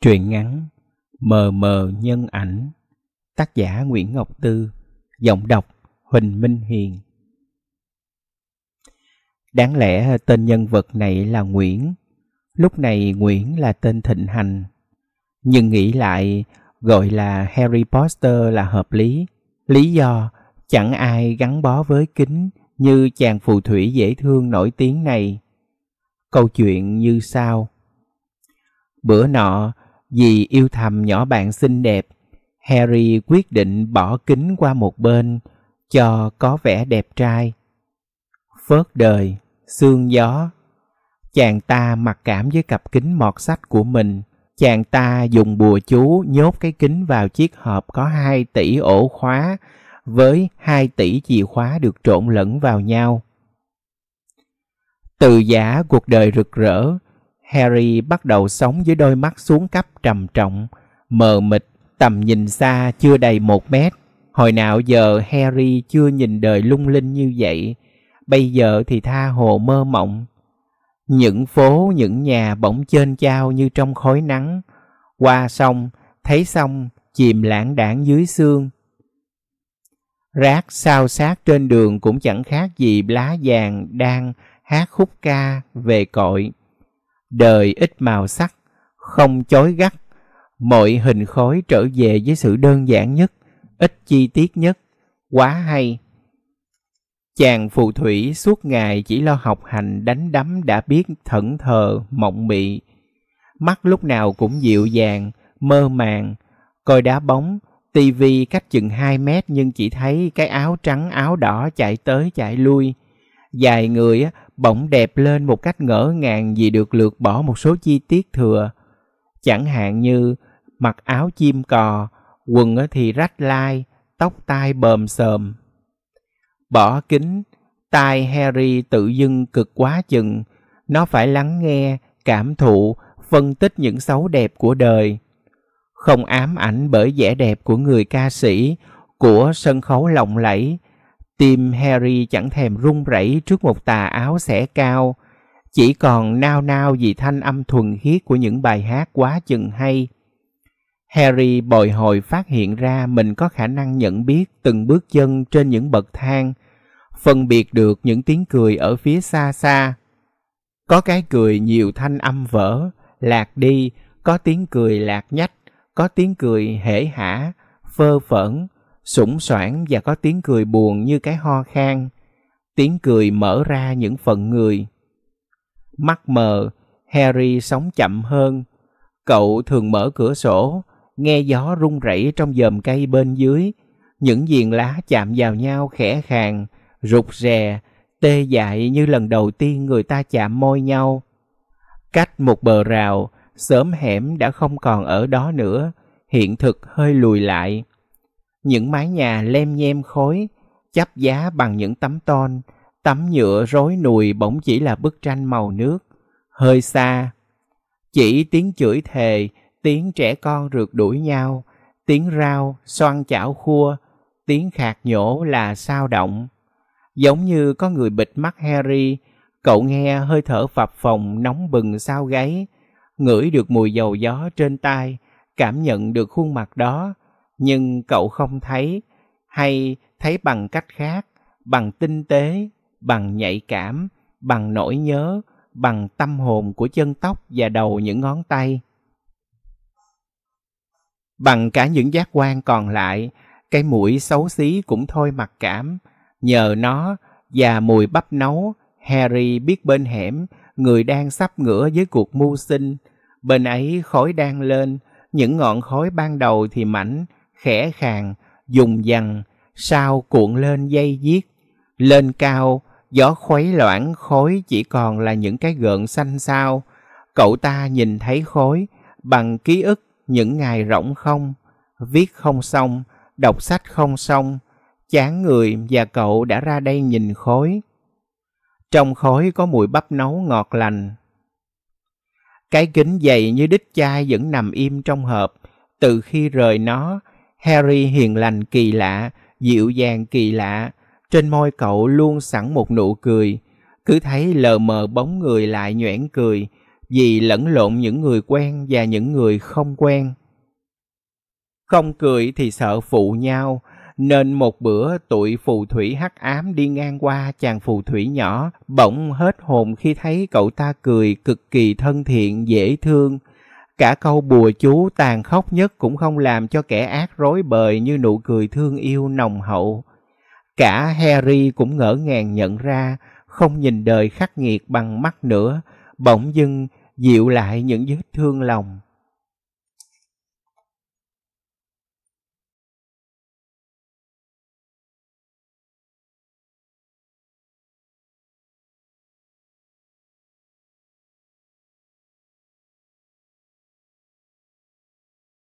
Truyện ngắn Mờ mờ nhân ảnh Tác giả Nguyễn Ngọc Tư Giọng đọc Huỳnh Minh Hiền Đáng lẽ tên nhân vật này là Nguyễn Lúc này Nguyễn là tên thịnh hành Nhưng nghĩ lại gọi là Harry Potter là hợp lý Lý do chẳng ai gắn bó với kính như chàng phù thủy dễ thương nổi tiếng này. Câu chuyện như sau. Bữa nọ, vì yêu thầm nhỏ bạn xinh đẹp, Harry quyết định bỏ kính qua một bên cho có vẻ đẹp trai. Phớt đời, sương gió. Chàng ta mặc cảm với cặp kính mọt sách của mình. Chàng ta dùng bùa chú nhốt cái kính vào chiếc hộp có 2 tỷ ổ khóa với 2 tỷ chìa khóa được trộn lẫn vào nhau. Từ giả cuộc đời rực rỡ, Harry bắt đầu sống với đôi mắt xuống cấp trầm trọng, mờ mịt, tầm nhìn xa chưa đầy một mét. Hồi nào giờ Harry chưa nhìn đời lung linh như vậy, bây giờ thì tha hồ mơ mộng. Những phố, những nhà bỗng chơn chao như trong khói nắng, qua sông, thấy sông chìm lãng đảng dưới xương. Rác sao sát trên đường cũng chẳng khác gì lá vàng đang hát khúc ca về cội đời ít màu sắc, không chói gắt, mọi hình khối trở về với sự đơn giản nhất, ít chi tiết nhất, quá hay. Chàng phù thủy suốt ngày chỉ lo học hành đánh đấm đã biết thẫn thờ, mộng mị. Mắt lúc nào cũng dịu dàng, mơ màng, coi đá bóng, tivi cách chừng 2 mét nhưng chỉ thấy cái áo trắng áo đỏ chạy tới chạy lui. Dài người bỗng đẹp lên một cách ngỡ ngàng vì được lược bỏ một số chi tiết thừa. Chẳng hạn như mặc áo chim cò, quần thì rách lai, tóc tai bờm sờm. Bỏ kính, tai Harry tự dưng cực quá chừng, nó phải lắng nghe, cảm thụ, phân tích những xấu đẹp của đời. Không ám ảnh bởi vẻ đẹp của người ca sĩ, của sân khấu lộng lẫy, Tim Harry chẳng thèm run rẩy trước một tà áo xẻ cao, chỉ còn nao nao vì thanh âm thuần khiết của những bài hát quá chừng hay. Harry bồi hồi phát hiện ra mình có khả năng nhận biết từng bước chân trên những bậc thang, phân biệt được những tiếng cười ở phía xa xa. Có cái cười nhiều thanh âm vỡ, lạc đi, có tiếng cười lạc nhách, có tiếng cười hể hả, phơ phởn, sủng soảng và có tiếng cười buồn như cái ho khan. Tiếng cười mở ra những phần người. Mắt mờ, Harry sống chậm hơn. Cậu thường mở cửa sổ, nghe gió rung rẩy trong dòm cây bên dưới. Những viền lá chạm vào nhau khẽ khàng, rụt rè, tê dại như lần đầu tiên người ta chạm môi nhau. Cách một bờ rào, sớm hẻm đã không còn ở đó nữa, hiện thực hơi lùi lại những mái nhà lem nhem khối, chắp giá bằng những tấm tôn, tấm nhựa rối nùi bỗng chỉ là bức tranh màu nước, hơi xa. Chỉ tiếng chửi thề, tiếng trẻ con rượt đuổi nhau, tiếng rau, xoan chảo khua, tiếng khạc nhổ là sao động. Giống như có người bịt mắt Harry, cậu nghe hơi thở phập phồng nóng bừng sao gáy, ngửi được mùi dầu gió trên tai, cảm nhận được khuôn mặt đó, nhưng cậu không thấy hay thấy bằng cách khác bằng tinh tế bằng nhạy cảm bằng nỗi nhớ bằng tâm hồn của chân tóc và đầu những ngón tay bằng cả những giác quan còn lại cái mũi xấu xí cũng thôi mặc cảm nhờ nó và mùi bắp nấu harry biết bên hẻm người đang sắp ngửa với cuộc mưu sinh bên ấy khói đang lên những ngọn khói ban đầu thì mảnh khẽ khàng, dùng dằn, sao cuộn lên dây viết. Lên cao, gió khuấy loãng khối chỉ còn là những cái gợn xanh sao Cậu ta nhìn thấy khối, bằng ký ức những ngày rỗng không, viết không xong, đọc sách không xong, chán người và cậu đã ra đây nhìn khối. Trong khối có mùi bắp nấu ngọt lành. Cái kính dày như đít chai vẫn nằm im trong hộp, từ khi rời nó, Harry hiền lành kỳ lạ, dịu dàng kỳ lạ, trên môi cậu luôn sẵn một nụ cười. Cứ thấy lờ mờ bóng người lại nhoẻn cười, vì lẫn lộn những người quen và những người không quen. Không cười thì sợ phụ nhau, nên một bữa tụi phù thủy hắc ám đi ngang qua chàng phù thủy nhỏ, bỗng hết hồn khi thấy cậu ta cười cực kỳ thân thiện, dễ thương, Cả câu bùa chú tàn khốc nhất cũng không làm cho kẻ ác rối bời như nụ cười thương yêu nồng hậu. Cả Harry cũng ngỡ ngàng nhận ra, không nhìn đời khắc nghiệt bằng mắt nữa, bỗng dưng dịu lại những vết thương lòng.